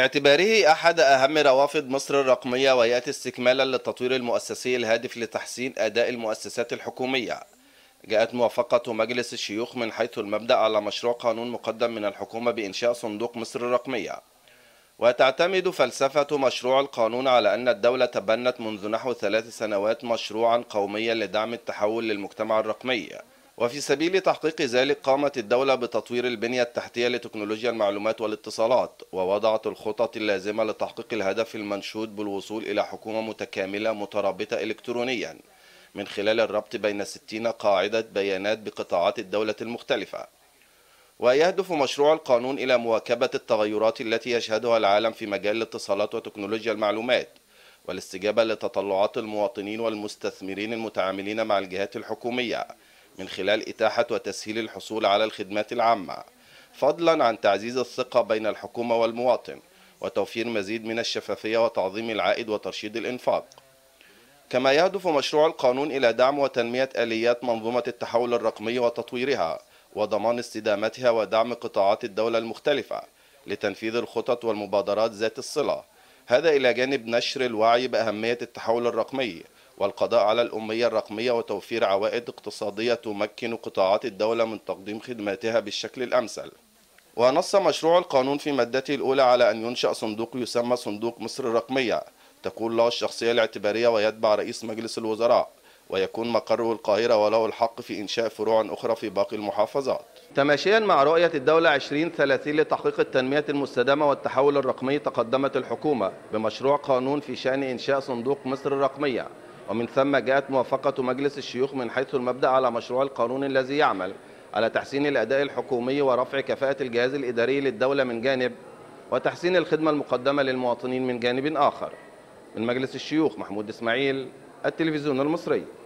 باعتباره أحد أهم روافد مصر الرقمية ويأتي استكمالا للتطوير المؤسسي الهادف لتحسين أداء المؤسسات الحكومية جاءت موافقة مجلس الشيوخ من حيث المبدأ على مشروع قانون مقدم من الحكومة بإنشاء صندوق مصر الرقمية وتعتمد فلسفة مشروع القانون على أن الدولة تبنت منذ نحو ثلاث سنوات مشروعا قوميا لدعم التحول للمجتمع الرقمي وفي سبيل تحقيق ذلك قامت الدولة بتطوير البنية التحتية لتكنولوجيا المعلومات والاتصالات ووضعت الخطط اللازمة لتحقيق الهدف المنشود بالوصول إلى حكومة متكاملة مترابطة إلكترونيا من خلال الربط بين 60 قاعدة بيانات بقطاعات الدولة المختلفة ويهدف مشروع القانون إلى مواكبة التغيرات التي يشهدها العالم في مجال الاتصالات وتكنولوجيا المعلومات والاستجابة لتطلعات المواطنين والمستثمرين المتعاملين مع الجهات الحكومية من خلال إتاحة وتسهيل الحصول على الخدمات العامة فضلا عن تعزيز الثقة بين الحكومة والمواطن وتوفير مزيد من الشفافية وتعظيم العائد وترشيد الإنفاق كما يهدف مشروع القانون إلى دعم وتنمية آليات منظومة التحول الرقمي وتطويرها وضمان استدامتها ودعم قطاعات الدولة المختلفة لتنفيذ الخطط والمبادرات ذات الصلة هذا إلى جانب نشر الوعي بأهمية التحول الرقمي والقضاء على الأمية الرقمية وتوفير عوائد اقتصادية تمكن قطاعات الدولة من تقديم خدماتها بالشكل الأمثل ونص مشروع القانون في مادته الأولى على أن ينشأ صندوق يسمى صندوق مصر الرقمية تكون له الشخصية الاعتبارية ويتبع رئيس مجلس الوزراء ويكون مقره القاهرة وله الحق في إنشاء فروع أخرى في باقي المحافظات تماشيا مع رؤية الدولة 2030 لتحقيق التنمية المستدامة والتحول الرقمي تقدمت الحكومة بمشروع قانون في شأن إنشاء صندوق مصر الرقمية ومن ثم جاءت موافقة مجلس الشيوخ من حيث المبدأ على مشروع القانون الذي يعمل على تحسين الأداء الحكومي ورفع كفاءة الجهاز الإداري للدولة من جانب وتحسين الخدمة المقدمة للمواطنين من جانب آخر من مجلس الشيوخ محمود إسماعيل التلفزيون المصري